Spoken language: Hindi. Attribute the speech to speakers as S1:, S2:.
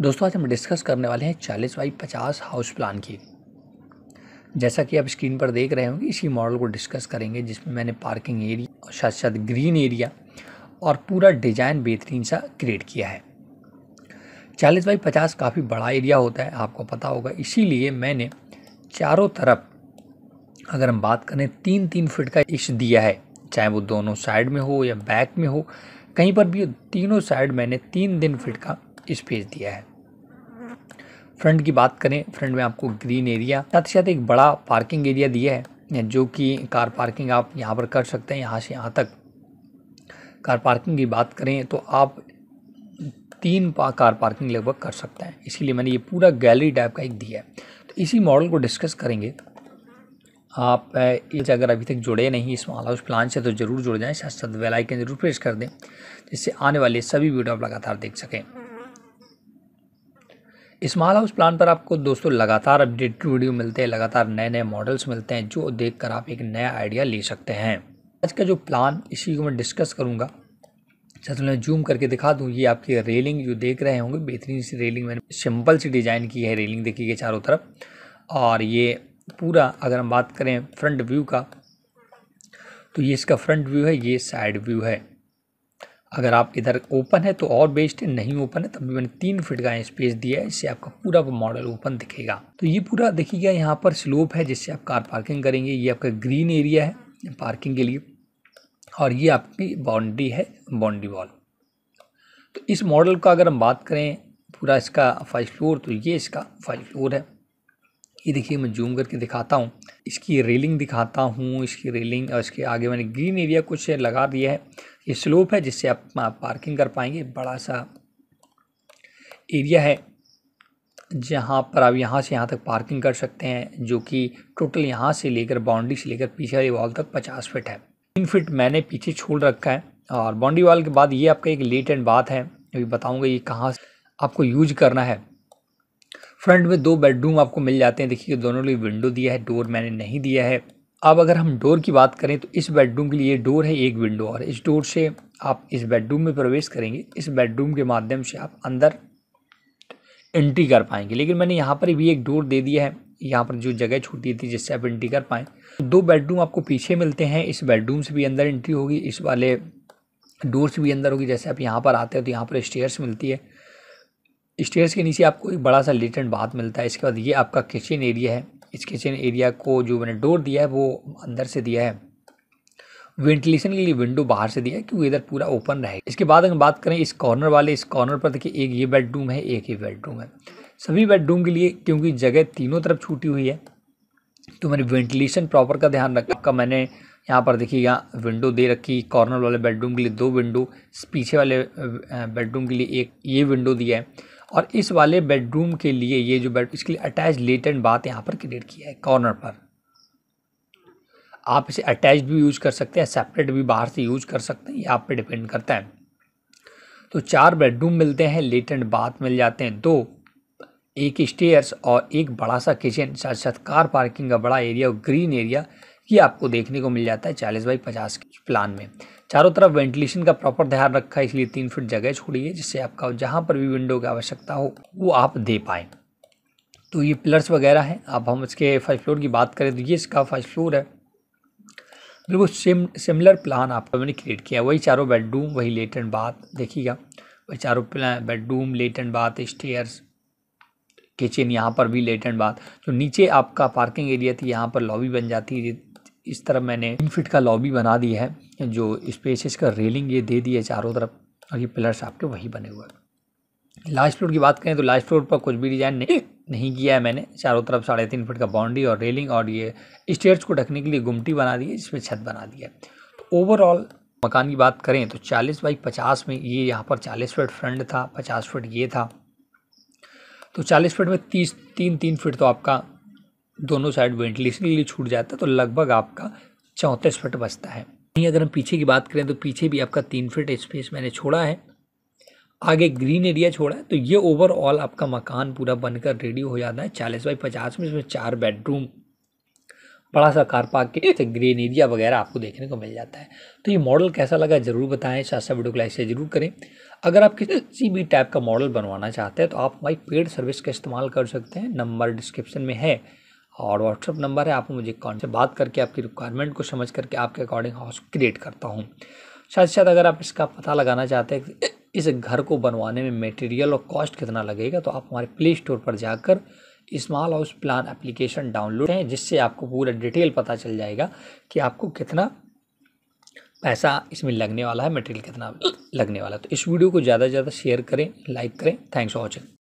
S1: दोस्तों आज हम डिस्कस करने वाले हैं चालीस बाई पचास हाउस प्लान की जैसा कि आप स्क्रीन पर देख रहे होंगे इसी मॉडल को डिस्कस करेंगे जिसमें मैंने पार्किंग एरिया और साथ साथ ग्रीन एरिया और पूरा डिज़ाइन बेहतरीन सा क्रिएट किया है चालीस बाई पचास काफ़ी बड़ा एरिया होता है आपको पता होगा इसीलिए मैंने चारों तरफ अगर हम बात करें तीन तीन फिट का इश दिया है चाहे वो दोनों साइड में हो या बैक में हो कहीं पर भी तीनों साइड मैंने तीन दिन फिट का स्पेस दिया है फ्रंट की बात करें फ्रंट में आपको ग्रीन एरिया साथ ही साथ एक बड़ा पार्किंग एरिया दिया है जो कि कार पार्किंग आप यहाँ पर कर सकते हैं यहाँ से यहाँ तक कार पार्किंग की बात करें तो आप तीन पा कार पार्किंग लगभग कर सकते हैं इसीलिए मैंने ये पूरा गैलरी टाइप का एक दिया है तो इसी मॉडल को डिस्कस करेंगे आप इस अगर अभी तक जुड़े नहीं इस मॉल हाउस प्लान से तो ज़रूर जुड़ जाएं साथ साथ वेलाइकन जरूर प्रेस कर दें जिससे आने वाले सभी वीडियो आप लगातार देख सकें स्मॉल हाउस प्लान पर आपको दोस्तों लगातार अपडेटेड वीडियो मिलते हैं लगातार नए नए मॉडल्स मिलते हैं जो देखकर आप एक नया आइडिया ले सकते हैं आज का जो प्लान इसी को मैं डिस्कस करूँगा सबसे मैं जूम करके दिखा दूँ ये आपकी रेलिंग जो देख रहे होंगे बेहतरीन सी रेलिंग मैंने सिंपल सी डिज़ाइन की है रेलिंग देखिए चारों तरफ और ये पूरा अगर हम बात करें फ्रंट व्यू का तो ये इसका फ्रंट व्यू है ये साइड व्यू है अगर आप इधर ओपन है तो और बेस्ट है नहीं ओपन है तब भी मैंने तीन फिट का स्पेस दिया है इससे आपका पूरा मॉडल ओपन दिखेगा तो ये पूरा देखिएगा यहाँ पर स्लोप है जिससे आप कार पार्किंग करेंगे ये आपका ग्रीन एरिया है पार्किंग के लिए और ये आपकी बाउंड्री है बाउंड्री वॉल तो इस मॉडल का अगर हम बात करें पूरा इसका फर्स्ट फ्लोर तो ये इसका फर्स्ट फ्लोर है ये देखिए मैं जूम करके दिखाता हूँ इसकी रेलिंग दिखाता हूँ इसकी रेलिंग और इसके आगे मैंने ग्रीन एरिया कुछ लगा दिया है ये स्लोप है जिससे आप पार्किंग कर पाएंगे बड़ा सा एरिया है जहाँ पर आप यहाँ से यहाँ तक पार्किंग कर सकते हैं जो कि टोटल यहाँ से लेकर बाउंड्री से लेकर पीछे वाली वॉल तक पचास फिट है तीन फिट मैंने पीछे छोड़ रखा है और बाउंड्री वॉल के बाद ये आपका एक लेट एंड बात है अभी बताऊँगा ये कहाँ आपको यूज करना है फ्रंट में दो बेडरूम आपको मिल जाते हैं देखिए दोनों लिए विंडो दिया है डोर मैंने नहीं दिया है अब अगर हम डोर की बात करें तो इस बेडरूम के लिए डोर है एक विंडो और इस डोर से आप इस बेडरूम में प्रवेश करेंगे इस बेडरूम के माध्यम से आप अंदर एंट्री कर पाएंगे लेकिन मैंने यहाँ पर भी एक डोर दे दिया है यहाँ पर जो जगह छूटी थी जिससे आप एंट्री कर पाएँ दो बेडरूम आपको पीछे मिलते हैं इस बेडरूम से भी अंदर एंट्री होगी इस वाले डोर से भी अंदर होगी जैसे आप यहाँ पर आते हो तो यहाँ पर स्टेयर्स मिलती है स्टेयर्स के नीचे आपको एक बड़ा सा लेटेंट बाथ मिलता है इसके बाद ये आपका किचन एरिया है इस किचन एरिया को जो मैंने डोर दिया है वो अंदर से दिया है वेंटिलेशन के लिए विंडो बाहर से दिया है क्योंकि इधर पूरा ओपन रहेगा इसके बाद अगर बात करें इस कॉर्नर वाले इस कॉर्नर पर देखिए एक ये बेडरूम है एक ये बेडरूम है सभी बेडरूम के लिए क्योंकि जगह तीनों तरफ छूटी हुई है तो मैंने वेंटिलेशन प्रॉपर का ध्यान रखा आपका मैंने यहाँ पर देखिए यहाँ विंडो दे रखी कॉर्नर वाले बेडरूम के लिए दो विंडो पीछे वाले बेडरूम के लिए एक ये विंडो दिया है और इस वाले बेडरूम के लिए ये जो बेड इसके लिए अटैच लेटेंट बात यहाँ पर क्रिएट किया है कॉर्नर पर आप इसे अटैच भी यूज कर सकते हैं सेपरेट भी बाहर से यूज कर सकते हैं ये आप पे डिपेंड करता है तो चार बेडरूम मिलते हैं लेटेंट बाथ मिल जाते हैं दो एक स्टेयर्स और एक बड़ा सा किचन साथ साथ कार पार्किंग का बड़ा एरिया और ग्रीन एरिया ये आपको देखने को मिल जाता है चालीस बाई पचास के प्लान में चारों तरफ वेंटिलेशन का प्रॉपर ध्यान रखा है इसलिए तीन फीट जगह छोड़ी है जिससे आपका जहाँ पर भी विंडो की आवश्यकता हो वो आप दे पाएँ तो ये पिलर्स वगैरह हैं अब हम इसके फर्स्ट फ्लोर की बात करें तो ये इसका फर्स्ट फ्लोर है बिल्कुल सिम सिमिलर प्लान आपका मैंने क्रिएट किया वही चारों बेडरूम वही लेट एंड बाथ देखिएगा वही चारों प्लान बेडरूम लेट एंड बाथ स्टेयर्स किचन यहाँ पर भी लेट एंड बाथ जो नीचे आपका पार्किंग एरिया थी यहाँ पर लॉबी बन जाती है इस तरफ मैंने तीन फिट का लॉबी बना दिया है जो स्पेसिस का रेलिंग ये दे दी है चारों तरफ और ये पिलर्स आपके वही बने हुए हैं लास्ट फ्लोर की बात करें तो लास्ट फ्लोर पर कुछ भी डिज़ाइन नहीं नहीं किया है मैंने चारों तरफ साढ़े तीन फिट का बाउंड्री और रेलिंग और ये स्टेयर्स को ढकने के लिए गुमटी बना दी है जिसमें छत बना दी है तो ओवरऑल मकान की बात करें तो 40 बाई 50 में ये यहाँ पर 40 फीट फ्रंट था 50 फीट ये था तो 40 फीट में तीस तीन तीन फीट तो आपका दोनों साइड वेंटिलेशन के लिए छूट जाता है तो लगभग आपका चौंतीस फिट बचता है वहीं अगर हम पीछे की बात करें तो पीछे भी आपका तीन फिट स्पेस मैंने छोड़ा है आगे ग्रीन एरिया छोड़ा है तो ये ओवरऑल आपका मकान पूरा बनकर रेडी हो जाता है चालीस बाई पचास में इसमें चार बेडरूम बड़ा सा कार पार्क के ग्रीन एरिया वगैरह आपको देखने को मिल जाता है तो ये मॉडल कैसा लगा ज़रूर बताएं साथ साथ वीडियो को लाइक से ज़रूर करें अगर आप किसी भी टाइप का मॉडल बनवाना चाहते हैं तो आप हमारी पेड सर्विस का इस्तेमाल कर सकते हैं नंबर डिस्क्रिप्शन में है और व्हाट्सअप नंबर है आप मुझे कॉन्ट से बात करके आपकी रिक्वायरमेंट को समझ करके आपके अकॉर्डिंग हाउस क्रिएट करता हूँ साथ साथ अगर आप इसका पता लगाना चाहते हैं इस घर को बनवाने में मटेरियल और कॉस्ट कितना लगेगा तो आप हमारे प्ले स्टोर पर जाकर small house plan application download है जिससे आपको पूरा डिटेल पता चल जाएगा कि आपको कितना पैसा इसमें लगने वाला है मटेरियल कितना लगने वाला है तो इस वीडियो को ज़्यादा से ज़्यादा शेयर करें लाइक करें थैंक्स फॉर वॉचिंग